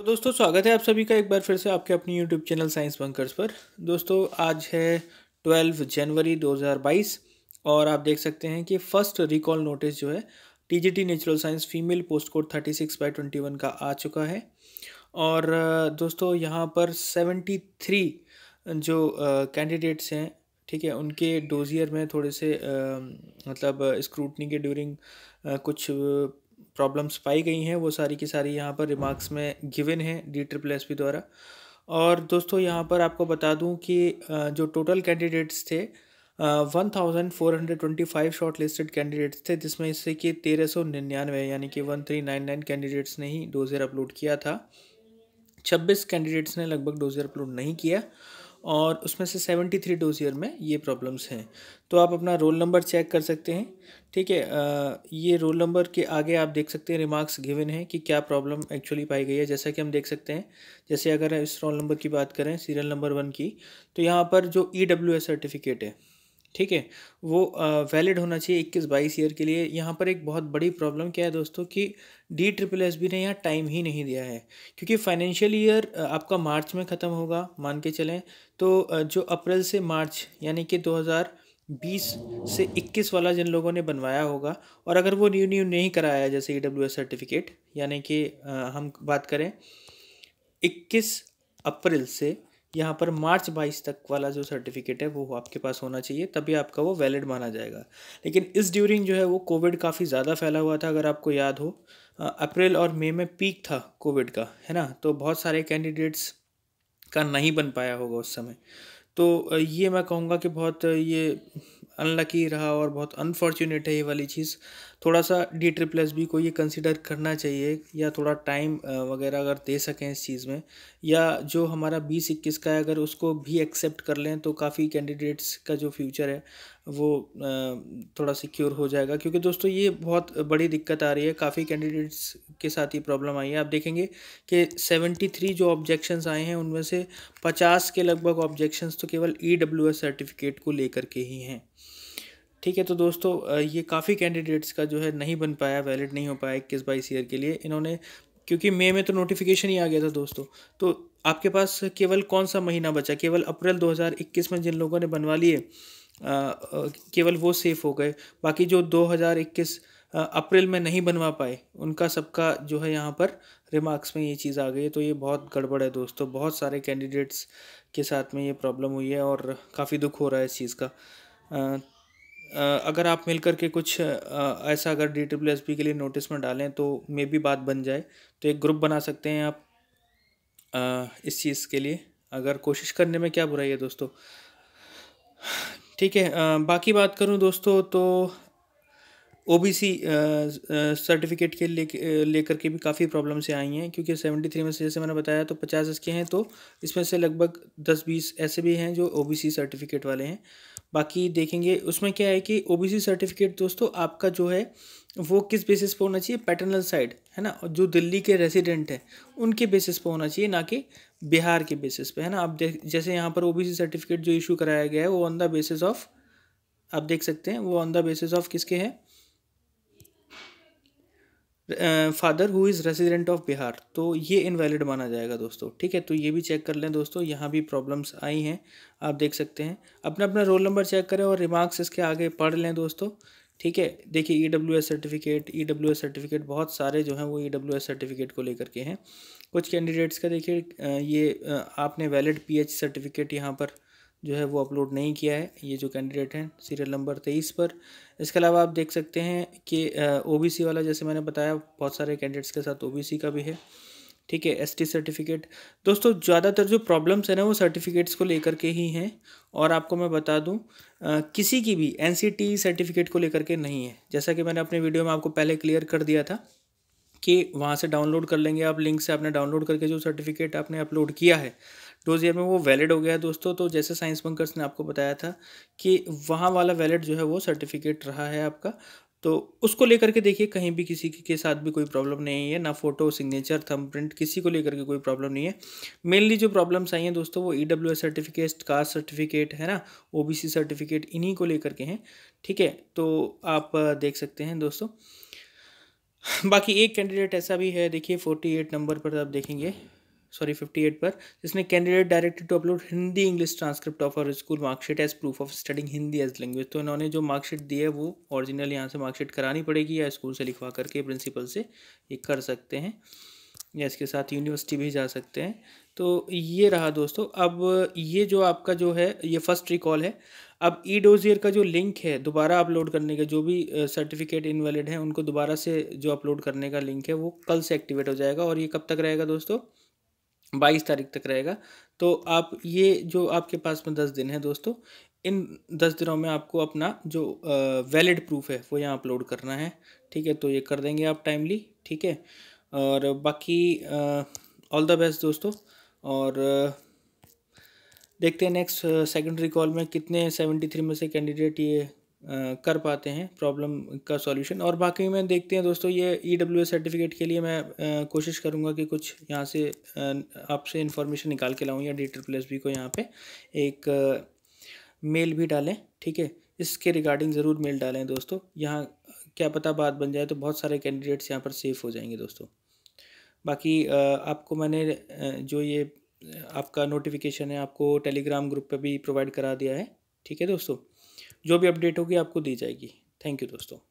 तो दोस्तों स्वागत है आप सभी का एक बार फिर से आपके अपने YouTube चैनल साइंस बंकर्स पर दोस्तों आज है 12 जनवरी 2022 और आप देख सकते हैं कि फर्स्ट रिकॉल नोटिस जो है T T natural science female post code 36 by twenty का आ चुका है और दोस्तों यहाँ पर 73 जो कैंडिडेट्स हैं ठीक है उनके डोजियर में थोड़े से आ, मतलब स्क्रूटनी के ड्यूरिंग कुछ प्रॉब्लम्स पाई गई हैं वो सारी की सारी यहाँ पर रिमार्क्स में गिवन है डी ट्रिपल एस पी द्वारा और दोस्तों यहाँ पर आपको बता दूँ कि जो टोटल कैंडिडेट्स थे one thousand four hundred twenty five short listed candidates थे जिसमें से कि तेरह सौ निन्यानवे यानी कि one three nine nine candidates ने ही डोज़र अपलोड किया था छब्बीस कैंडिडेट्स ने लगभग डोज़र अपलोड नहीं किया और उसमें से सेवेंटी थ्री डोजियर में ये प्रॉब्लम्स हैं तो आप अपना रोल नंबर चेक कर सकते हैं ठीक है ये रोल नंबर के आगे आप देख सकते हैं रिमार्क्स गिवन है कि क्या प्रॉब्लम एक्चुअली पाई गई है जैसा कि हम देख सकते हैं जैसे अगर इस रोल नंबर की बात करें सीरियल नंबर वन की तो यहाँ पर जो ई e सर्टिफिकेट है ठीक है वो वैलिड होना चाहिए इक्कीस बाईस ईयर के लिए यहाँ पर एक बहुत बड़ी प्रॉब्लम क्या है दोस्तों कि डी ट्रिपल एस बी ने यहाँ टाइम ही नहीं दिया है क्योंकि फाइनेंशियल ईयर आपका मार्च में ख़त्म होगा मान के चलें तो जो अप्रैल से मार्च यानी कि 2020 से 21 वाला जिन लोगों ने बनवाया होगा और अगर वो न्यू न्यू नहीं कराया जैसे ई डब्ल्यू एस सर्टिफिकेट यानी कि हम बात करें इक्कीस अप्रैल से यहाँ पर मार्च बाईस तक वाला जो सर्टिफिकेट है वो आपके पास होना चाहिए तभी आपका वो वैलिड माना जाएगा लेकिन इस ड्यूरिंग जो है वो कोविड काफ़ी ज़्यादा फैला हुआ था अगर आपको याद हो अप्रैल और मई में पीक था कोविड का है ना तो बहुत सारे कैंडिडेट्स का नहीं बन पाया होगा उस समय तो ये मैं कहूँगा कि बहुत ये अनलकी रहा और बहुत अनफॉर्चुनेट है ये वाली चीज़ थोड़ा सा डी ट्रिपल प्लस बी को ये कंसिडर करना चाहिए या थोड़ा टाइम वगैरह अगर दे सकें इस चीज़ में या जो हमारा बीस इक्कीस का है अगर उसको भी एक्सेप्ट कर लें तो काफ़ी कैंडिडेट्स का जो फ्यूचर है वो थोड़ा सिक्योर हो जाएगा क्योंकि दोस्तों ये बहुत बड़ी दिक्कत आ रही है काफ़ी कैंडिडेट्स के साथ ही प्रॉब्लम आई है आप देखेंगे कि सेवेंटी थ्री जो ऑब्जेक्शंस आए हैं उनमें से पचास के लगभग ऑब्जेक्शंस तो केवल ई डब्ल्यू एस सर्टिफिकेट को लेकर के ही हैं ठीक है तो दोस्तों ये काफ़ी कैंडिडेट्स का जो है नहीं बन पाया वैलिड नहीं हो पाया इक्कीस बाईस ईयर के लिए इन्होंने क्योंकि मई में तो नोटिफिकेशन ही आ गया था दोस्तों तो आपके पास केवल कौन सा महीना बचा केवल अप्रैल 2021 में जिन लोगों ने बनवा लिए केवल वो सेफ़ हो गए बाकी जो 2021 अप्रैल में नहीं बनवा पाए उनका सबका जो है यहाँ पर रिमार्क्स में ये चीज़ आ गई है तो ये बहुत गड़बड़ है दोस्तों बहुत सारे कैंडिडेट्स के साथ में ये प्रॉब्लम हुई है और काफ़ी दुख हो रहा है इस चीज़ का अगर आप मिल करके कुछ ऐसा अगर डी डब्ल्यू एस पी के लिए नोटिस में डालें तो मे भी बात बन जाए तो एक ग्रुप बना सकते हैं आप इस चीज़ के लिए अगर कोशिश करने में क्या बुराई है दोस्तों ठीक है बाकी बात करूं दोस्तों तो ओ बी सी सर्टिफिकेट के ले लेकर के भी काफ़ी प्रॉब्लम से आई हैं क्योंकि सेवेंटी थ्री में से जैसे मैंने बताया तो पचास इसके हैं तो इसमें से लगभग दस बीस ऐसे भी हैं जो ओ बी सी सर्टिफिकेट वाले हैं बाकी देखेंगे उसमें क्या है कि ओ सर्टिफिकेट दोस्तों आपका जो है वो किस बेसिस पर होना चाहिए पैटर्नल साइड है ना जो दिल्ली के रेसिडेंट हैं उनके बेसिस पर होना चाहिए ना कि बिहार के बेसिस पे है ना आप जैसे यहाँ पर ओबीसी सर्टिफिकेट जो इशू कराया गया है वो ऑन द बेसिस ऑफ आप देख सकते हैं वो ऑन द बेसिस ऑफ किसके हैं father who is resident of Bihar तो ये इनवैलिड माना जाएगा दोस्तों ठीक है तो ये भी चेक कर लें दोस्तों यहाँ भी प्रॉब्लम्स आई हैं आप देख सकते हैं अपना अपना रोल नंबर चेक करें और रिमार्क्स इसके आगे पढ़ लें दोस्तों ठीक है देखिए E W S certificate E W S certificate बहुत सारे जो हैं वो ई डब्ल्यू एस सर्टिफिकेट को लेकर के हैं कुछ कैंडिडेट्स का देखिए ये आपने वैलिड पी एच सर्टिफिकेट यहाँ पर जो है वो अपलोड नहीं किया है ये जो कैंडिडेट हैं सीरियल नंबर तेईस पर इसके अलावा आप देख सकते हैं कि ओबीसी वाला जैसे मैंने बताया बहुत सारे कैंडिडेट्स के साथ ओबीसी का भी है ठीक है एसटी सर्टिफिकेट दोस्तों ज़्यादातर जो प्रॉब्लम्स हैं ना वो सर्टिफिकेट्स को लेकर के ही हैं और आपको मैं बता दूँ किसी की भी एन सर्टिफिकेट को लेकर के नहीं है जैसा कि मैंने अपने वीडियो में आपको पहले क्लियर कर दिया था कि वहाँ से डाउनलोड कर लेंगे आप लिंक से आपने डाउनलोड करके जो सर्टिफिकेट आपने अपलोड किया है डोज ईयर में वो वैलिड हो गया है दोस्तों तो जैसे साइंस बंकर्स ने आपको बताया था कि वहाँ वाला वैलिड जो है वो सर्टिफिकेट रहा है आपका तो उसको लेकर के देखिए कहीं भी किसी के साथ भी कोई प्रॉब्लम नहीं है ना फोटो सिग्नेचर थंबप्रिंट किसी को लेकर के कोई प्रॉब्लम नहीं है मेनली जो प्रॉब्लम्स आई हैं दोस्तों वो E W S certificate caste certificate है ना ओ बी सी सर्टिफिकेट इन्हीं को लेकर के हैं ठीक है तो आप देख सकते हैं दोस्तों बाकी एक कैंडिडेट ऐसा भी है देखिए फोर्टी एट नंबर पर आप देखेंगे सॉरी 58 पर जिसने candidate directed to upload Hindi English transcript of और school marksheet as proof of studying Hindi as language तो इन्होंने जो मार्कशीट दी है वो ओरिजिनल यहाँ से मार्कशीट करानी पड़ेगी या स्कूल से लिखवा करके प्रिंसिपल से ये कर सकते हैं या इसके साथ यूनिवर्सिटी भी जा सकते हैं तो ये रहा दोस्तों अब ये जो आपका जो है ये फर्स्ट रिकॉल है अब ई डोजियर का जो लिंक है दोबारा अपलोड करने का जो भी सर्टिफिकेट इनवैलिड है उनको दोबारा से जो अपलोड करने का लिंक है वो कल से एक्टिवेट हो जाएगा और ये कब तक रहेगा दोस्तों बाईस तारीख तक रहेगा तो आप ये जो आपके पास में दस दिन है दोस्तों इन दस दिनों में आपको अपना जो वैलिड प्रूफ है वो यहाँ अपलोड करना है ठीक है तो ये कर देंगे आप टाइमली ठीक है और बाकी ऑल द बेस्ट दोस्तों और देखते हैं नेक्स्ट सेकेंडरी कॉल में कितने सेवेंटी थ्री में से कैंडिडेट ये कर पाते हैं प्रॉब्लम का सॉल्यूशन और बाकी में देखते हैं दोस्तों ये ई डब्ल्यू एस सर्टिफिकेट के लिए मैं कोशिश करूँगा कि कुछ यहाँ से आपसे इन्फॉर्मेशन निकाल के लाऊँ या डी ट्रिपल एस बी को यहाँ पे एक मेल भी डालें ठीक है इसके रिगार्डिंग ज़रूर मेल डालें दोस्तों यहाँ क्या पता बात बन जाए तो बहुत सारे कैंडिडेट्स यहाँ पर सेफ़ हो जाएंगे दोस्तों बाकी आपको मैंने जो ये आपका नोटिफिकेशन है आपको टेलीग्राम ग्रुप पे भी प्रोवाइड करा दिया है ठीक है दोस्तों जो भी अपडेट होगी आपको दी जाएगी थैंक यू दोस्तों